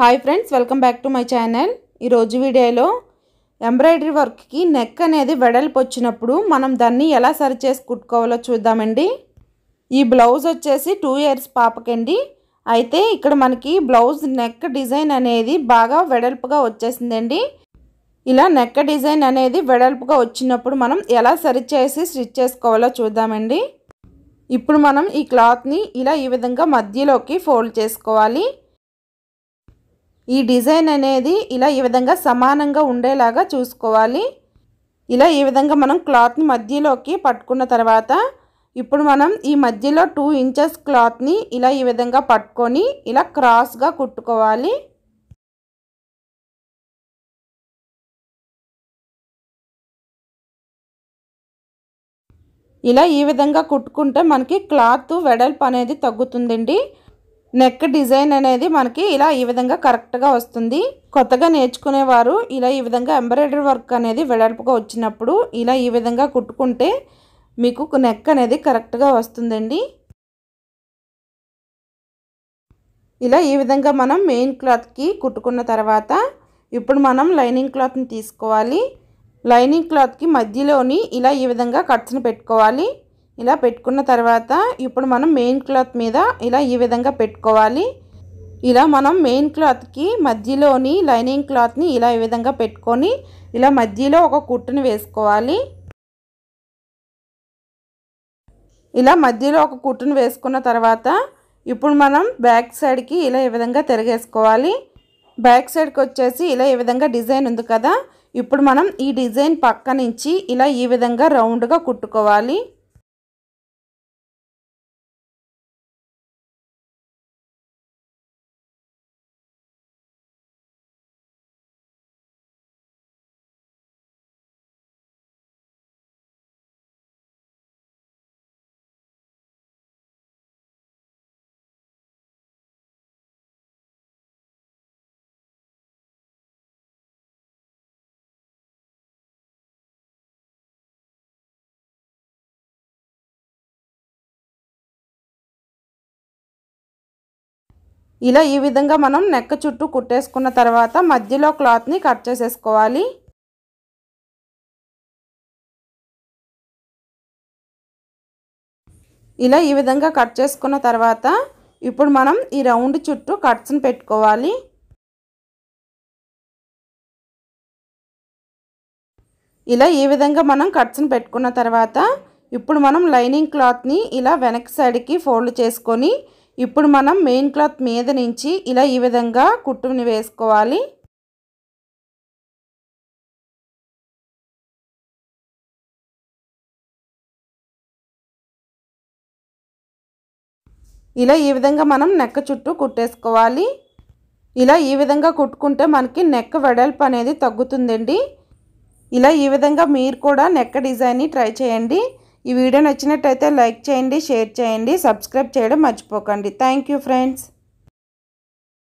hi friends welcome back to my channel ఈరోజు వీడియోలో embroidery వర్క్కి నెక్ అనేది వెడల్పు వచ్చినప్పుడు మనం దాన్ని ఎలా సరి చేసి కుట్టుకోవాలో చూద్దామండి ఈ బ్లౌజ్ వచ్చేసి టూ ఇయర్స్ పాపకండి అయితే ఇక్కడ మనకి బ్లౌజ్ నెక్ డిజైన్ అనేది బాగా వెడల్పుగా వచ్చేసిందండి ఇలా నెక్ డిజైన్ అనేది వెడల్పుగా వచ్చినప్పుడు మనం ఎలా సరి చేసి స్టిచ్ చేసుకోవాలో చూద్దామండి ఇప్పుడు మనం ఈ క్లాత్ని ఇలా ఈ విధంగా మధ్యలోకి ఫోల్డ్ చేసుకోవాలి ఈ డిజైన్ అనేది ఇలా ఈ విధంగా సమానంగా ఉండేలాగా చూసుకోవాలి ఇలా ఈ విధంగా మనం క్లాత్ని మధ్యలోకి పట్టుకున్న తర్వాత ఇప్పుడు మనం ఈ మధ్యలో టూ ఇంచెస్ క్లాత్ని ఇలా ఈ విధంగా పట్టుకొని ఇలా క్రాస్గా కుట్టుకోవాలి ఇలా ఈ విధంగా కుట్టుకుంటే మనకి క్లాత్ వెడల్పు అనేది తగ్గుతుందండి నెక్ డిజైన్ అనేది మనకి ఇలా ఈ విధంగా కరెక్ట్గా వస్తుంది కొత్తగా నేర్చుకునేవారు ఇలా ఈ విధంగా ఎంబ్రాయిడరీ వర్క్ అనేది వెడల్పుగా వచ్చినప్పుడు ఇలా ఈ విధంగా కుట్టుకుంటే మీకు నెక్ అనేది కరెక్ట్గా వస్తుందండి ఇలా ఈ విధంగా మనం మెయిన్ క్లాత్కి కుట్టుకున్న తర్వాత ఇప్పుడు మనం లైనింగ్ క్లాత్ని తీసుకోవాలి లైనింగ్ క్లాత్కి మధ్యలోని ఇలా ఈ విధంగా కట్స్ని పెట్టుకోవాలి ఇలా పెట్టుకున్న తర్వాత ఇప్పుడు మనం మెయిన్ క్లాత్ మీద ఇలా ఈ విధంగా పెట్టుకోవాలి ఇలా మనం మెయిన్ క్లాత్కి మధ్యలోని లైనింగ్ క్లాత్ని ఇలా ఈ విధంగా పెట్టుకొని ఇలా మధ్యలో ఒక కుట్టుని వేసుకోవాలి ఇలా మధ్యలో ఒక కుట్టును వేసుకున్న తర్వాత ఇప్పుడు మనం బ్యాక్ సైడ్కి ఇలా ఈ విధంగా తిరగేసుకోవాలి బ్యాక్ సైడ్కి వచ్చేసి ఇలా ఈ విధంగా డిజైన్ ఉంది కదా ఇప్పుడు మనం ఈ డిజైన్ పక్క నుంచి ఇలా ఈ విధంగా రౌండ్గా కుట్టుకోవాలి ఇలా ఈ విధంగా మనం నెక్క చుట్టూ కుట్టేసుకున్న తర్వాత మధ్యలో క్లాత్ని కట్ చేసేసుకోవాలి ఇలా ఈ విధంగా కట్ చేసుకున్న తర్వాత ఇప్పుడు మనం ఈ రౌండ్ చుట్టూ కట్స్ని పెట్టుకోవాలి ఇలా ఈ విధంగా మనం కట్స్ని పెట్టుకున్న తర్వాత ఇప్పుడు మనం లైనింగ్ క్లాత్ని ఇలా వెనక్ సైడ్కి ఫోల్డ్ చేసుకొని ఇప్పుడు మనం మెయిన్ క్లాత్ మీద నుంచి ఇలా ఈ విధంగా కుట్టుని వేసుకోవాలి ఇలా ఈ విధంగా మనం నెక్క చుట్టూ కుట్టేసుకోవాలి ఇలా ఈ విధంగా కుట్టుకుంటే మనకి నెక్క వెడల్పు అనేది తగ్గుతుందండి ఇలా ఈ విధంగా మీరు కూడా నెక్క డిజైన్ని ట్రై చేయండి ఈ వీడియో నచ్చినట్టయితే లైక్ చేయండి షేర్ చేయండి సబ్స్క్రైబ్ చేయడం మర్చిపోకండి థ్యాంక్ ఫ్రెండ్స్